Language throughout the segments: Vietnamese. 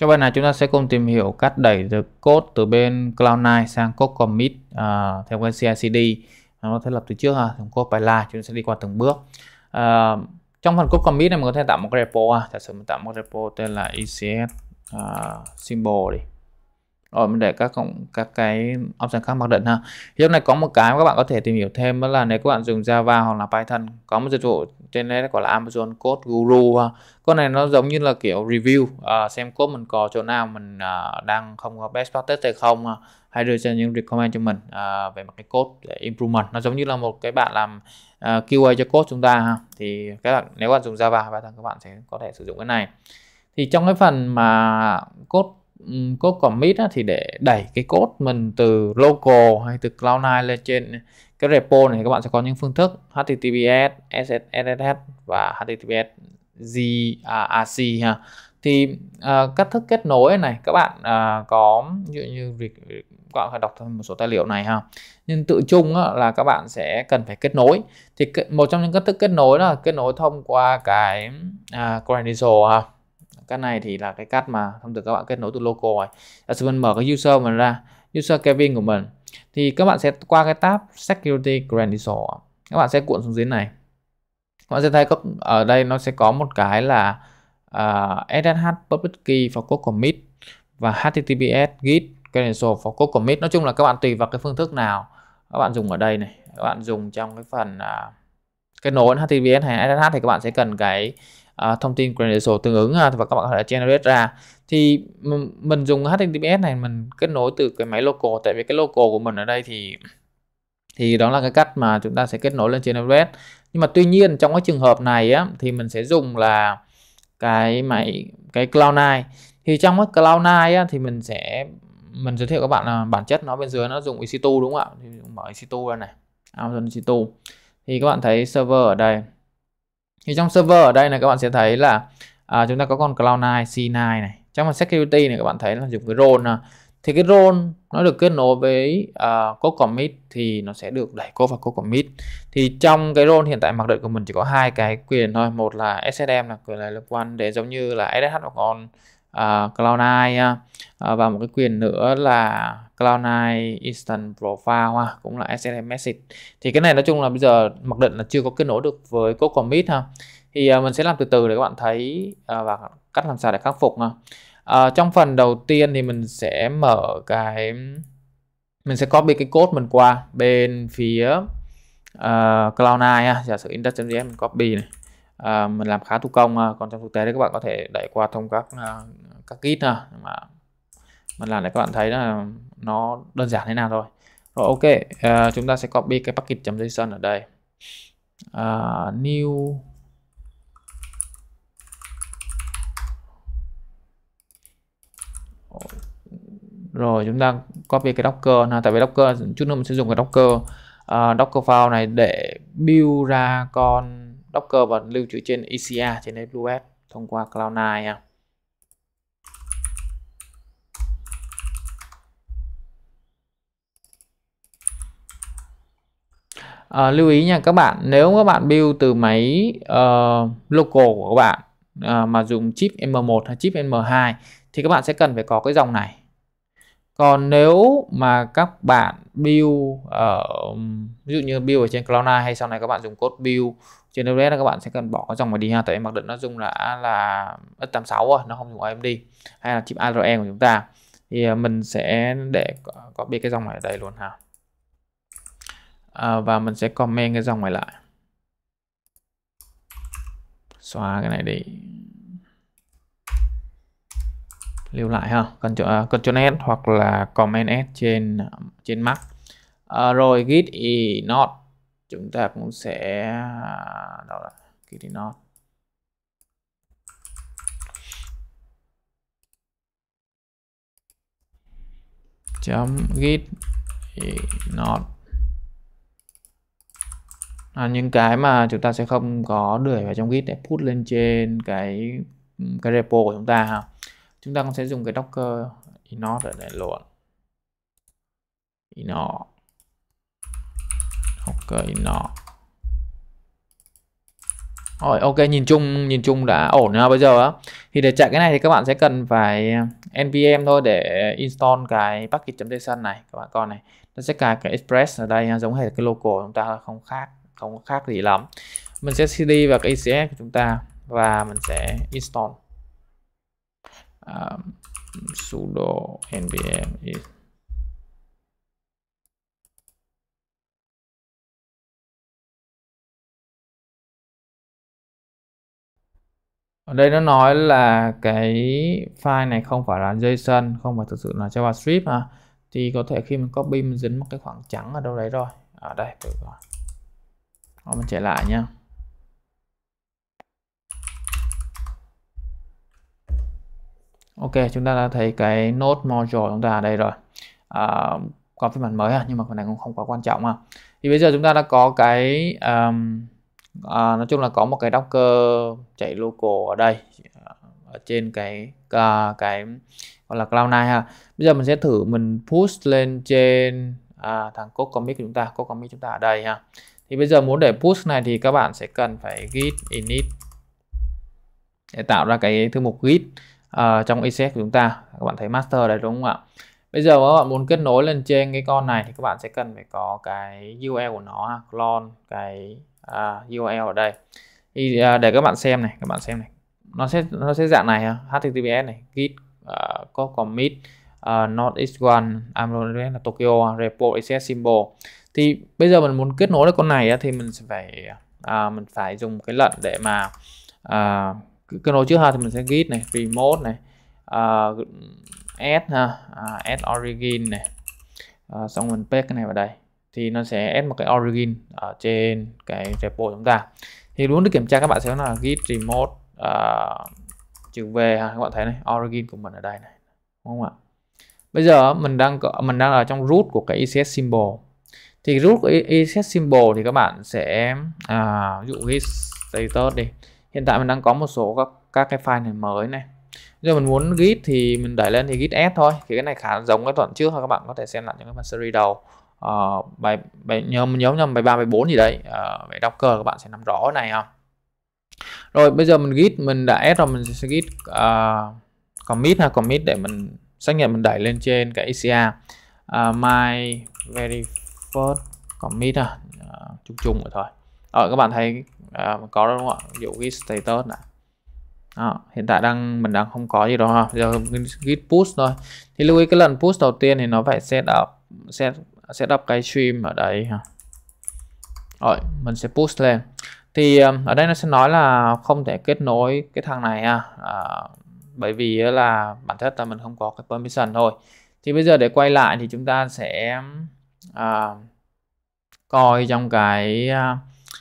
Trong bài này chúng ta sẽ cùng tìm hiểu cách đẩy được code từ bên Cloud9 sang code commit à, theo cái CI/CD à, nó thiết lập từ trước ha, trong code pipeline chúng ta sẽ đi qua từng bước. À, trong phần code commit này mình có thể tạo một cái repo ha, giả sử mình tạo một repo tên là ECS uh, à, symbol đi rồi ờ, mình để các cộng các cái option khác mặc định ha thì hôm nay có một cái mà các bạn có thể tìm hiểu thêm đó là nếu các bạn dùng Java hoặc là Python có một dịch vụ trên đây gọi là Amazon Code Guru ha con này nó giống như là kiểu review à, xem code mình có chỗ nào mình à, đang không có best practice hay không ha. hay đưa ra những recommend cho mình à, về mặt cái code để improvement nó giống như là một cái bạn làm à, QA cho code chúng ta ha thì các bạn nếu bạn dùng Java Python các bạn sẽ có thể sử dụng cái này thì trong cái phần mà code có commit á, thì để đẩy cái code mình từ local hay từ Cloud9 lên trên cái repo này các bạn sẽ có những phương thức HTTPS, SSH và HTTPS GRC à, ha. Thì uh, cách thức kết nối này các bạn uh, có như, như việc các bạn phải đọc thêm một số tài liệu này ha. Nhưng tự chung á, là các bạn sẽ cần phải kết nối. Thì một trong những cách thức kết nối là kết nối thông qua cái uh, credential ha cái này thì là cái cách mà thông thường các bạn kết nối từ local rồi à, mình mở cái user mình ra user Kevin của mình thì các bạn sẽ qua cái tab security credential các bạn sẽ cuộn xuống dưới này các bạn sẽ thấy có, ở đây nó sẽ có một cái là uh, à, SSH public key for code commit và HTTPS git credential for code commit nói chung là các bạn tùy vào cái phương thức nào các bạn dùng ở đây này các bạn dùng trong cái phần uh, kết nối HTTPS hay SSH thì các bạn sẽ cần cái À, thông tin credential tương ứng và các bạn có thể generate ra thì mình dùng HTTPS này mình kết nối từ cái máy local tại vì cái local của mình ở đây thì thì đó là cái cách mà chúng ta sẽ kết nối lên trên AWS nhưng mà tuy nhiên trong cái trường hợp này á thì mình sẽ dùng là cái máy cái cloud này. thì trong cái cloud này á, thì mình sẽ mình giới thiệu các bạn là bản chất nó bên dưới nó dùng EC2 đúng không ạ thì mở EC2 ra này Amazon EC2 thì các bạn thấy server ở đây thì trong server ở đây này các bạn sẽ thấy là à, chúng ta có con Cloud9, C9 này trong phần security này các bạn thấy là dùng cái role nào. thì cái role nó được kết nối với uh, code commit thì nó sẽ được đẩy code vào code commit thì trong cái role hiện tại mặc định của mình chỉ có hai cái quyền thôi một là SSM là quyền là liên quan để giống như là SSH hoặc on uh, à, Cloud9 uh, à, và một cái quyền nữa là Cloud9 Instant Profile ha, cũng là SSL Message. Thì cái này nói chung là bây giờ mặc định là chưa có kết nối được với code commit ha. Thì uh, mình sẽ làm từ từ để các bạn thấy uh, và cách làm sao để khắc phục ha. Uh, trong phần đầu tiên thì mình sẽ mở cái mình sẽ copy cái code mình qua bên phía uh, Cloud9 ha, giả sử index.js mình copy này. Uh, mình làm khá thủ công còn trong thực tế thì các bạn có thể đẩy qua thông các các git ha mà mình làm để các bạn thấy là nó đơn giản thế nào thôi rồi ok uh, chúng ta sẽ copy cái package.json ở đây uh, new rồi chúng ta copy cái docker ha tại vì docker chút nữa mình sẽ dùng cái docker uh, docker file này để build ra con docker và lưu trữ trên ECR trên AWS thông qua cloud9 nha à, lưu ý nha các bạn nếu các bạn build từ máy uh, local của các bạn uh, mà dùng chip M1 hay chip M2 thì các bạn sẽ cần phải có cái dòng này còn nếu mà các bạn build ở uh, ví dụ như build ở trên Cloud9 hay sau này các bạn dùng code build trên AWS các bạn sẽ cần bỏ cái dòng mà đi ha tại em mặc định nó dùng là là x86 rồi à, nó không dùng AMD hay là chip ARM e của chúng ta thì mình sẽ để có biết cái dòng này ở đây luôn ha Ờ, và mình sẽ comment cái dòng này lại xóa cái này đi lưu lại ha Ctrl, cần ờ, Ctrl S hoặc là comment S trên trên Mac à, rồi git not chúng ta cũng sẽ đâu là git not chấm git not à, những cái mà chúng ta sẽ không có đuổi vào trong git để put lên trên cái cái repo của chúng ta ha chúng ta cũng sẽ dùng cái docker inot để, để luôn inot docker inot rồi ok nhìn chung nhìn chung đã ổn nha bây giờ á thì để chạy cái này thì các bạn sẽ cần phải eh, npm thôi để install cái package.json này các bạn coi này nó sẽ cài cái express ở đây giống hệ cái local của chúng ta không khác không có khác gì lắm mình sẽ cd vào cái ECS của chúng ta và mình sẽ install um, sudo npm ở đây nó nói là cái file này không phải là JSON không phải thực sự là JavaScript à thì có thể khi mình copy mình dính một cái khoảng trắng ở đâu đấy rồi ở đây thử coi đó, mình chạy lại nha Ok chúng ta đã thấy cái node module chúng ta ở đây rồi à, có phiên bản mới à, nhưng mà phần này cũng không quá quan trọng à thì bây giờ chúng ta đã có cái um, à, nói chung là có một cái docker chạy local ở đây à, ở trên cái cái, à, cái gọi là cloud này ha bây giờ mình sẽ thử mình push lên trên à, thằng code commit của chúng ta code commit chúng ta ở đây ha thì bây giờ muốn để push này thì các bạn sẽ cần phải git init để tạo ra cái thư mục git uh, ờ, trong ECS của chúng ta các bạn thấy master đây đúng không ạ bây giờ các bạn muốn kết nối lên trên cái con này thì các bạn sẽ cần phải có cái URL của nó ha. clone cái uh, à, URL ở đây thì uh, để các bạn xem này các bạn xem này nó sẽ nó sẽ dạng này ha. https này git uh, có commit uh, not is one amron là Tokyo repo access e symbol thì bây giờ mình muốn kết nối được con này thì mình sẽ phải à, mình phải dùng cái lệnh để mà à, kết nối trước ha thì mình sẽ git này remote này à, add ha à, add origin này à, xong mình paste cái này vào đây thì nó sẽ add một cái origin ở trên cái repo chúng ta thì muốn để kiểm tra các bạn sẽ là git remote uh, chữ v ha các bạn thấy này origin của mình ở đây này đúng không ạ bây giờ mình đang mình đang ở trong root của cái ECS symbol thì rút reset symbol thì các bạn sẽ à, ví dụ ghi status đi hiện tại mình đang có một số các các cái file này mới này giờ mình muốn git thì mình đẩy lên thì git s thôi thì cái này khá giống cái tuần trước thôi các bạn có thể xem lại những cái phần series đầu uh, bài bài nhớ nhớ nhầm bài ba bài bốn gì đấy uh, về docker các bạn sẽ nắm rõ này không rồi bây giờ mình git mình đã s rồi mình sẽ git uh, commit ha commit để mình xác nhận mình đẩy lên trên cái ECR uh, ờ, my verify export commit à, à, chung chung rồi thôi ở ờ, các bạn thấy à, có đúng không ạ ví dụ git status này à, hiện tại đang mình đang không có gì đâu ha giờ git push thôi thì lưu ý cái lần push đầu tiên thì nó phải set up set set up cái stream ở đấy ha rồi mình sẽ push lên thì à, ở đây nó sẽ nói là không thể kết nối cái thằng này ha à, bởi vì là bản chất là mình không có cái permission thôi thì bây giờ để quay lại thì chúng ta sẽ uh, coi trong cái uh,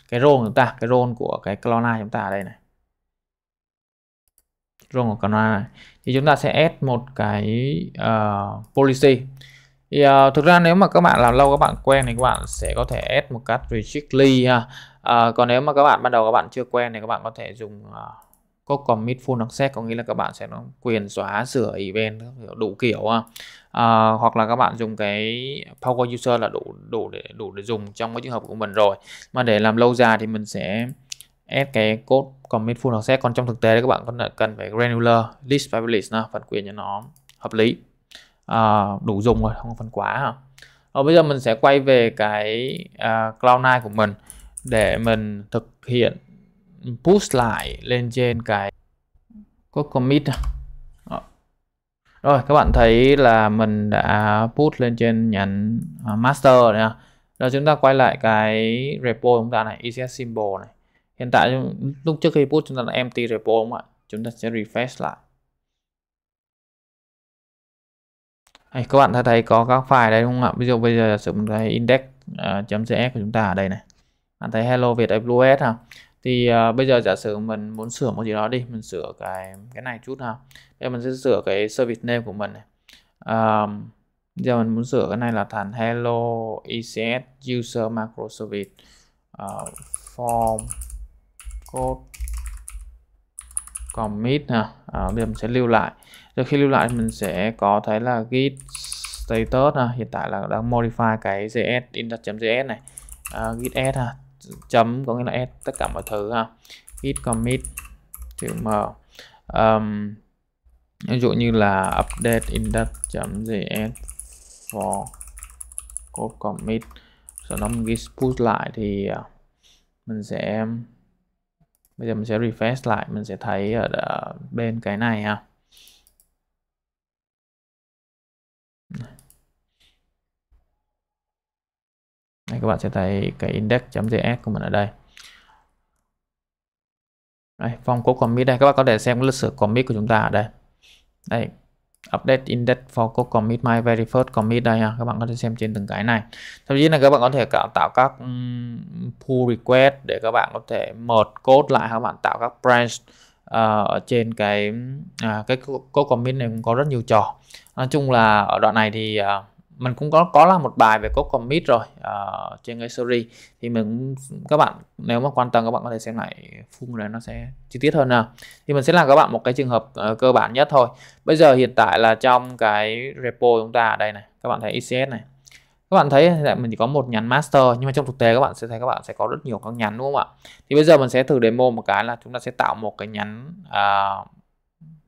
cái role của chúng ta cái role của cái clona chúng ta ở đây này role của clona này thì chúng ta sẽ add một cái uh, policy thì uh, thực ra nếu mà các bạn làm lâu các bạn quen thì các bạn sẽ có thể add một cái restrictly ha uh, còn nếu mà các bạn ban đầu các bạn chưa quen thì các bạn có thể dùng uh, commit full access có nghĩa là các bạn sẽ nó quyền xóa sửa event đủ kiểu ha à, hoặc là các bạn dùng cái Power User là đủ đủ để đủ để dùng trong cái trường hợp của mình rồi mà để làm lâu dài thì mình sẽ add cái code commit full set còn trong thực tế thì các bạn cần cần phải granular list privilege nào, phần quyền cho nó hợp lý à, đủ dùng rồi không phần quá hả rồi bây giờ mình sẽ quay về cái uh, cloud nine của mình để mình thực hiện push lại lên trên cái code commit rồi các bạn thấy là mình đã put lên trên nhánh à, master này Rồi chúng ta quay lại cái repo chúng ta này, ECS symbol này. Hiện tại lúc trước khi put chúng ta là empty repo đúng không ạ? Chúng ta sẽ refresh lại. Hey, các bạn thấy có các file đấy không ạ? Ví dụ bây giờ sử dụng cái index.js của chúng ta ở đây này. Bạn thấy hello Việt AWS không? thì uh, bây giờ giả sử mình muốn sửa một gì đó đi mình sửa cái cái này chút nào, đây mình sẽ sửa cái service name của mình này um, giờ mình muốn sửa cái này là thành hello ecs user macro service uh, form code commit ha à, bây giờ mình sẽ lưu lại rồi khi lưu lại mình sẽ có thấy là git status ha. hiện tại là đang modify cái js index.js này uh, git s. ha chấm có nghĩa là add tất cả mọi thứ ha git commit chữ m um, ví dụ như là update index.js chấm for code commit sau đó mình ghi push lại thì ờ, mình sẽ bây giờ mình sẽ refresh lại mình sẽ thấy ở ờ, bên cái này ha Đây, các bạn sẽ thấy cái index.js của mình ở đây đây, form có commit đây các bạn có thể xem lịch sử commit của chúng ta ở đây đây update index for code commit my very first commit đây ha các bạn có thể xem trên từng cái này thậm chí là các bạn có thể tạo, các pull request để các bạn có thể merge code lại các bạn tạo các branch uh, ở trên cái uh, cái code commit này cũng có rất nhiều trò nói chung là ở đoạn này thì uh, mình cũng có có là một bài về code commit rồi uh, trên cái series thì mình các bạn nếu mà quan tâm các bạn có thể xem lại phung này nó sẽ chi tiết hơn nào thì mình sẽ làm các bạn một cái trường hợp uh, cơ bản nhất thôi bây giờ hiện tại là trong cái repo chúng ta ở đây này các bạn thấy ECS này các bạn thấy là mình chỉ có một nhánh master nhưng mà trong thực tế các bạn sẽ thấy các bạn sẽ có rất nhiều các nhánh đúng không ạ thì bây giờ mình sẽ thử demo một cái là chúng ta sẽ tạo một cái nhánh uh,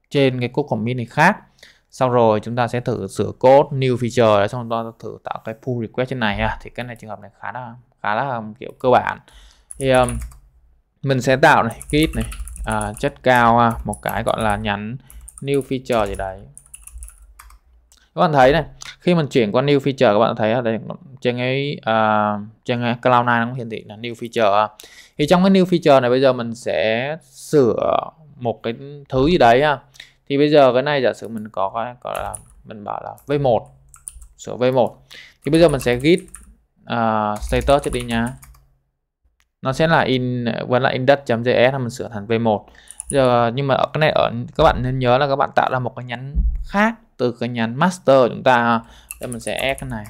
trên cái code commit này khác xong rồi chúng ta sẽ thử sửa code new feature đó, xong chúng ta thử tạo cái pull request trên này ha thì cái này trường hợp này khá là khá là kiểu cơ bản thì um, mình sẽ tạo này git này à, chất cao một cái gọi là nhắn new feature gì đấy các bạn thấy này khi mình chuyển qua new feature các bạn thấy ở đây trên cái uh, trên cái cloud này nó hiển thị là new feature thì trong cái new feature này bây giờ mình sẽ sửa một cái thứ gì đấy ha thì bây giờ cái này giả sử mình có cái gọi là mình bảo là v1 sửa v1 thì bây giờ mình sẽ git uh, status cho đi nhá nó sẽ là in vẫn là index.js mình sửa thành v1 giờ nhưng mà ở cái này ở các bạn nên nhớ là các bạn tạo ra một cái nhánh khác từ cái nhánh master của chúng ta đây mình sẽ add cái này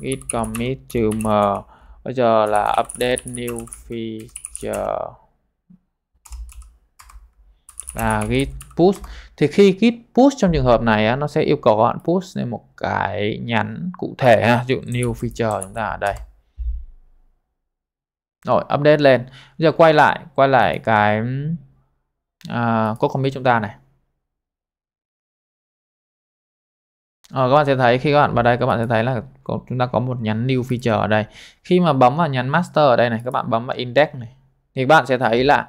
git commit trừ m bây giờ là update new feature là git push thì khi git push trong trường hợp này á, nó sẽ yêu cầu các bạn push lên một cái nhắn cụ thể ví dụ new feature chúng ta ở đây rồi update lên bây giờ quay lại quay lại cái à, uh, có commit chúng ta này Ờ, các bạn sẽ thấy khi các bạn vào đây các bạn sẽ thấy là có, chúng ta có một nhắn new feature ở đây khi mà bấm vào nhắn master ở đây này các bạn bấm vào index này thì các bạn sẽ thấy là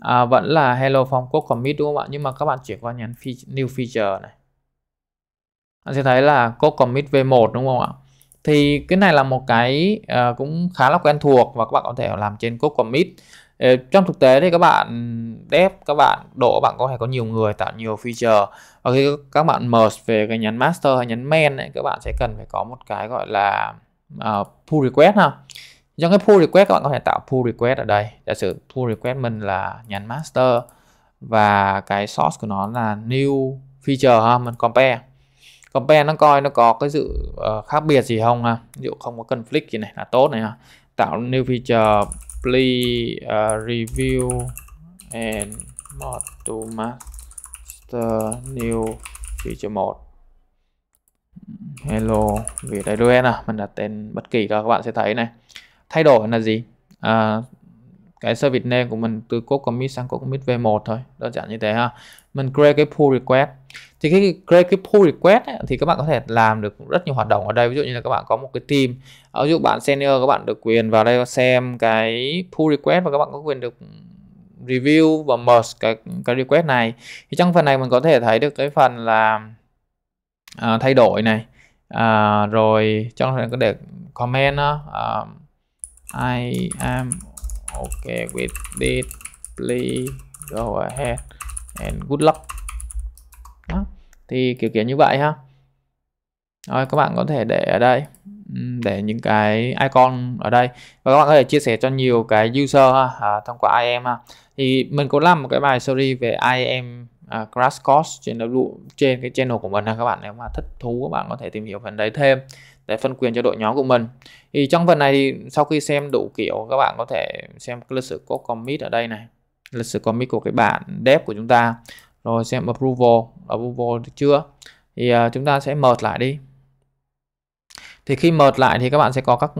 à, vẫn là hello phong quốc commit đúng không ạ nhưng mà các bạn chuyển qua nhấn new feature này bạn sẽ thấy là code commit v1 đúng không ạ thì cái này là một cái uh, cũng khá là quen thuộc và các bạn có thể làm trên code commit ờ, trong thực tế thì các bạn dev các bạn đổ bạn có thể có nhiều người tạo nhiều feature và khi các bạn merge về cái nhấn master hay nhấn main này các bạn sẽ cần phải có một cái gọi là uh, pull request ha trong cái pull request các bạn có thể tạo pull request ở đây giả sử pull request mình là nhánh master và cái source của nó là new feature ha mình compare compare nó coi nó có cái sự ờ, khác biệt gì không ha ví dụ không có conflict gì này là tốt này ha tạo new feature please uh, review and mod to master new feature 1 hello vì đây đuôi à mình đặt tên bất kỳ đó các bạn sẽ thấy này thay đổi là gì à, cái service name của mình từ code commit sang code commit v1 thôi đơn giản như thế ha mình create cái pull request thì cái create cái pull request ấy, thì các bạn có thể làm được rất nhiều hoạt động ở đây ví dụ như là các bạn có một cái team ví dụ bạn senior các bạn được quyền vào đây xem cái pull request và các bạn có quyền được review và merge cái cái request này thì trong phần này mình có thể thấy được cái phần là uh, thay đổi này uh, rồi trong này có để comment uh, I am okay with this please go ahead and good luck đó. thì kiểu kiểu như vậy ha rồi các bạn có thể để ở đây để những cái icon ở đây và các bạn có thể chia sẻ cho nhiều cái user ha, à, thông qua IM ha. thì mình cũng làm một cái bài series về IM uh, crash course trên W trên cái channel của mình ha các bạn nếu mà thích thú các bạn có thể tìm hiểu phần đấy thêm để phân quyền cho đội nhóm của mình thì trong phần này thì sau khi xem đủ kiểu các bạn có thể xem lịch sử có commit ở đây này lịch sử commit của cái bạn dev của chúng ta rồi xem approval approval được chưa thì uh, chúng ta sẽ mệt lại đi thì khi mệt lại thì các bạn sẽ có các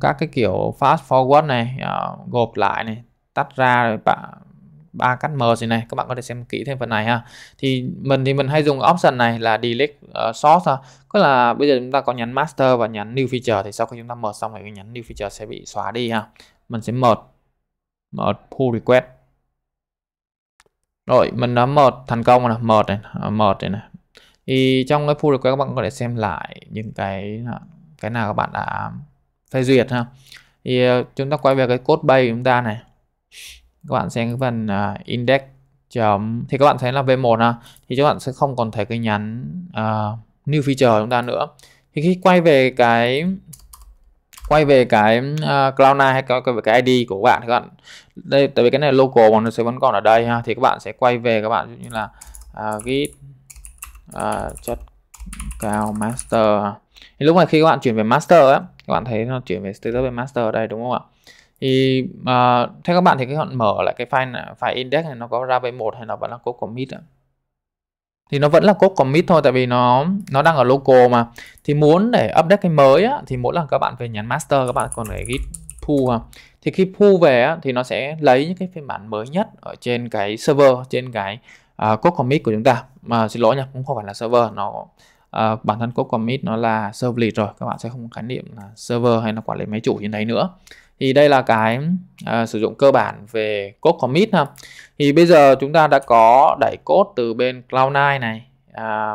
các cái kiểu fast forward này uh, gộp lại này tắt ra rồi bạn ba cắt gì này các bạn có thể xem kỹ thêm phần này ha thì mình thì mình hay dùng option này là delete uh, source ha có là bây giờ chúng ta có nhấn master và nhấn new feature thì sau khi chúng ta mở xong thì cái nhấn new feature sẽ bị xóa đi ha mình sẽ mở mở pull request rồi mình đã mở thành công rồi mở này ờ, mở này, này thì trong cái pull request các bạn có thể xem lại những cái ờ, cái nào các bạn đã phê duyệt ha thì chúng ta quay về cái code bay của chúng ta này các bạn xem cái phần uh, index chấm thì các bạn thấy là v1 ha à, thì các bạn sẽ không còn thấy cái nhắn uh, new feature chúng ta nữa thì khi quay về cái quay về cái uh, cloud này hay quay về cái ID của các bạn các bạn đây tại vì cái này local mà nó sẽ vẫn còn ở đây ha thì các bạn sẽ quay về các bạn như là uh, git uh, chất cao master thì lúc này khi các bạn chuyển về master á các bạn thấy nó chuyển về status về master ở đây đúng không ạ thì uh, theo các bạn thì cái họ mở lại cái file này, file index này nó có ra với một hay là vẫn là code commit ạ thì nó vẫn là code commit thôi tại vì nó nó đang ở local mà thì muốn để update cái mới á, thì mỗi lần các bạn về nhắn master các bạn còn phải git pull à. thì khi pull về á, thì nó sẽ lấy những cái phiên bản mới nhất ở trên cái server trên cái uh, code commit của chúng ta mà xin lỗi nha cũng không phải là server nó uh, bản thân code commit nó là servlet rồi các bạn sẽ không khái niệm là server hay là quản lý máy chủ như thế nữa thì đây là cái à, sử dụng cơ bản về code commit ha thì bây giờ chúng ta đã có đẩy code từ bên Cloud9 này à,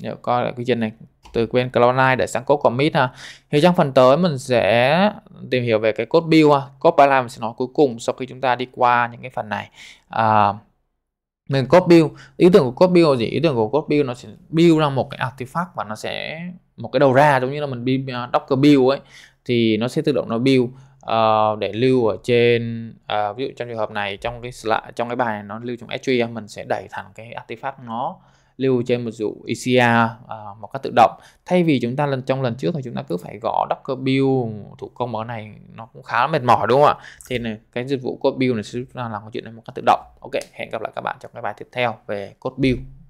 nếu coi lại quy trình này từ bên Cloud9 để sang code commit ha thì trong phần tới mình sẽ tìm hiểu về cái code build ha code pipeline mình sẽ nói cuối cùng sau khi chúng ta đi qua những cái phần này à, mình code build ý tưởng của code build là gì ý tưởng của code build nó sẽ build ra một cái artifact và nó sẽ một cái đầu ra giống như là mình build uh, docker build ấy thì nó sẽ tự động nó build uh, để lưu ở trên uh, ví dụ trong trường hợp này trong cái slide, trong cái bài này nó lưu trong S3 mình sẽ đẩy thẳng cái artifact nó lưu trên một dụ ECR uh, à, một cách tự động thay vì chúng ta lần trong lần trước thì chúng ta cứ phải gõ Docker build thủ công ở này nó cũng khá mệt mỏi đúng không ạ thì này, cái dịch vụ code build này sẽ giúp ta làm cái chuyện này một cách tự động ok hẹn gặp lại các bạn trong cái bài tiếp theo về code build